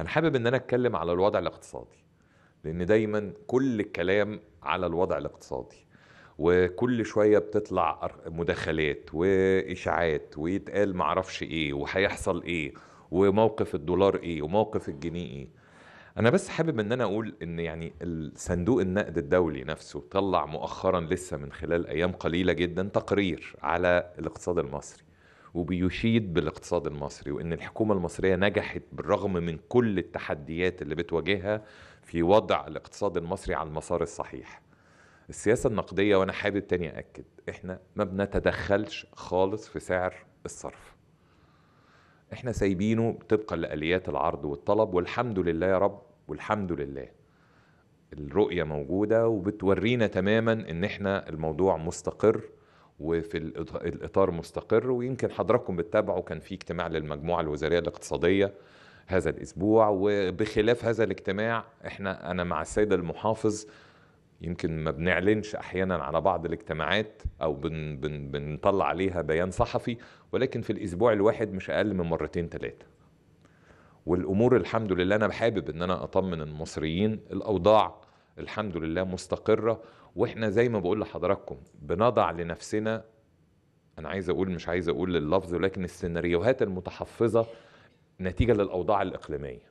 انا حابب ان انا اتكلم على الوضع الاقتصادي لان دايما كل الكلام على الوضع الاقتصادي وكل شويه بتطلع مداخلات واشاعات ويتقال معرفش ايه وهيحصل ايه وموقف الدولار ايه وموقف الجنيه ايه انا بس حابب ان انا اقول ان يعني صندوق النقد الدولي نفسه طلع مؤخرا لسه من خلال ايام قليله جدا تقرير على الاقتصاد المصري وبيشيد بالاقتصاد المصري وان الحكومه المصريه نجحت بالرغم من كل التحديات اللي بتواجهها في وضع الاقتصاد المصري على المسار الصحيح السياسه النقديه وانا حابب تاني اكد احنا ما بنتدخلش خالص في سعر الصرف احنا سايبينه طبقا لاليات العرض والطلب والحمد لله يا رب والحمد لله الرؤيه موجوده وبتورينا تماما ان احنا الموضوع مستقر وفي الاطار مستقر ويمكن حضراتكم بتتابعوا كان في اجتماع للمجموعه الوزاريه الاقتصاديه هذا الاسبوع وبخلاف هذا الاجتماع احنا انا مع السيد المحافظ يمكن ما بنعلنش احيانا على بعض الاجتماعات او بن بن بنطلع عليها بيان صحفي ولكن في الاسبوع الواحد مش اقل من مرتين ثلاثه والامور الحمد لله انا حابب ان انا اطمن المصريين الاوضاع الحمد لله مستقرة واحنا زي ما بقول لحضراتكم بنضع لنفسنا انا عايز اقول مش عايز اقول اللفظ ولكن السيناريوهات المتحفظة نتيجة للأوضاع الإقليمية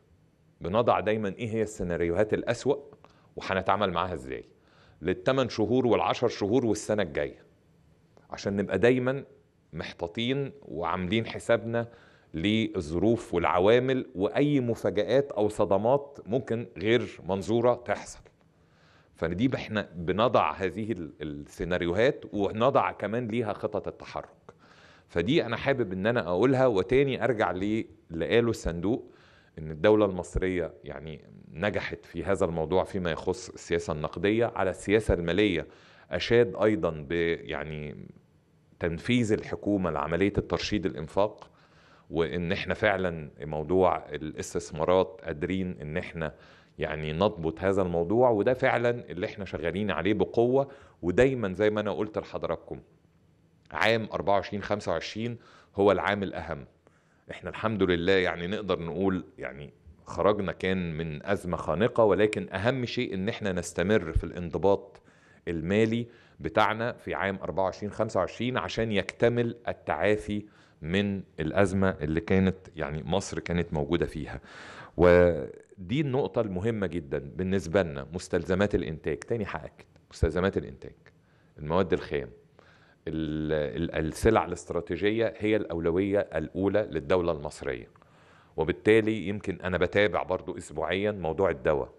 بنضع دايما ايه هي السيناريوهات الأسوأ وهنتعامل معاها ازاي للثمان شهور والعشر شهور والسنة الجاية عشان نبقى دايما محتاطين وعاملين حسابنا للظروف والعوامل واي مفاجآت او صدمات ممكن غير منظوره تحصل فدي احنا بنضع هذه السيناريوهات ونضع كمان ليها خطط التحرك فدي انا حابب ان انا اقولها وتاني ارجع اللي قاله الصندوق ان الدولة المصرية يعني نجحت في هذا الموضوع فيما يخص السياسة النقدية على السياسة المالية اشاد ايضا ب يعني تنفيذ الحكومة لعملية الترشيد الانفاق وان احنا فعلا موضوع الاستثمارات قادرين ان احنا يعني نضبط هذا الموضوع وده فعلا اللي احنا شغالين عليه بقوه ودايما زي ما انا قلت لحضراتكم عام 24 25 هو العام الاهم احنا الحمد لله يعني نقدر نقول يعني خرجنا كان من ازمه خانقه ولكن اهم شيء ان احنا نستمر في الانضباط المالي بتاعنا في عام 24 25 عشان يكتمل التعافي من الازمه اللي كانت يعني مصر كانت موجوده فيها ودي النقطه المهمه جدا بالنسبه لنا مستلزمات الانتاج تاني هاكد مستلزمات الانتاج المواد الخام السلع الاستراتيجيه هي الاولويه الاولى للدوله المصريه وبالتالي يمكن انا بتابع برضو اسبوعيا موضوع الدواء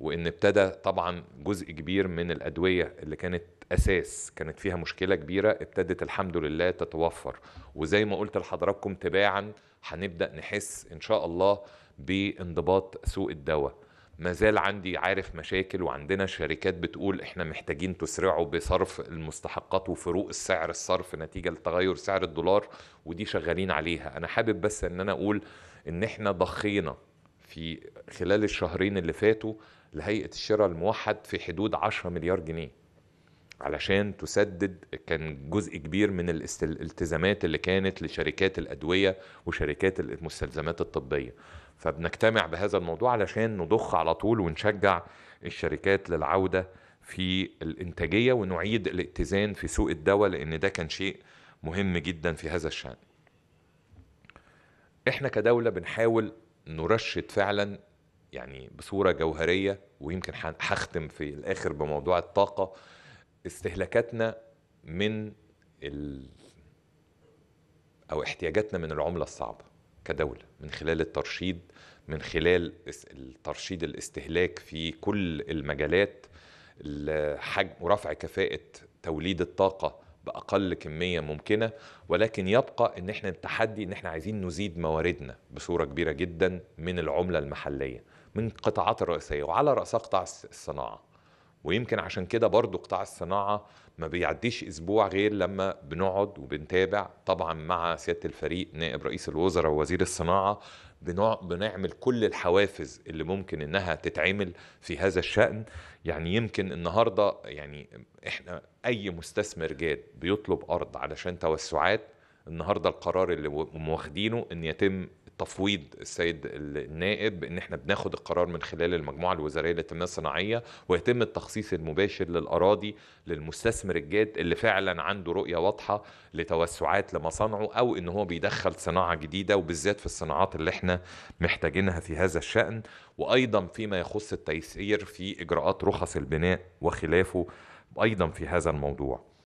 وان ابتدى طبعا جزء كبير من الادويه اللي كانت اساس كانت فيها مشكله كبيره ابتدت الحمد لله تتوفر وزي ما قلت لحضراتكم تباعا هنبدا نحس ان شاء الله بانضباط سوق الدواء ما زال عندي عارف مشاكل وعندنا شركات بتقول احنا محتاجين تسرعوا بصرف المستحقات وفروق السعر الصرف نتيجه لتغير سعر الدولار ودي شغالين عليها انا حابب بس ان انا اقول ان احنا ضخينا في خلال الشهرين اللي فاتوا لهيئه الشراء الموحد في حدود 10 مليار جنيه علشان تسدد كان جزء كبير من الالتزامات اللي كانت لشركات الادويه وشركات المستلزمات الطبيه فبنجتمع بهذا الموضوع علشان نضخ على طول ونشجع الشركات للعوده في الانتاجيه ونعيد الاتزان في سوق الدواء لان ده كان شيء مهم جدا في هذا الشان احنا كدوله بنحاول نرشد فعلا يعني بصوره جوهريه ويمكن هختم في الاخر بموضوع الطاقه استهلاكاتنا من ال او احتياجاتنا من العمله الصعبه كدوله من خلال الترشيد من خلال الترشيد الاستهلاك في كل المجالات لحجم ورفع كفاءه توليد الطاقه باقل كميه ممكنه ولكن يبقى ان احنا التحدي ان احنا عايزين نزيد مواردنا بصوره كبيره جدا من العمله المحليه من القطاعات الرئيسيه وعلى راسها قطاع الصناعه ويمكن عشان كده برضو قطاع الصناعة ما بيعديش أسبوع غير لما بنقعد وبنتابع طبعا مع سيادة الفريق نائب رئيس الوزراء ووزير الصناعة بنعمل كل الحوافز اللي ممكن انها تتعمل في هذا الشأن يعني يمكن النهارده يعني احنا اي مستثمر جاد بيطلب ارض علشان توسعات النهارده القرار اللي واخدينه ان يتم تفويض السيد النائب ان احنا بناخد القرار من خلال المجموعه الوزاريه للتنميه الصناعيه ويتم التخصيص المباشر للاراضي للمستثمر الجاد اللي فعلا عنده رؤيه واضحه لتوسعات لمصانعه او ان هو بيدخل صناعه جديده وبالذات في الصناعات اللي احنا محتاجينها في هذا الشان وايضا فيما يخص التيسير في اجراءات رخص البناء وخلافه ايضا في هذا الموضوع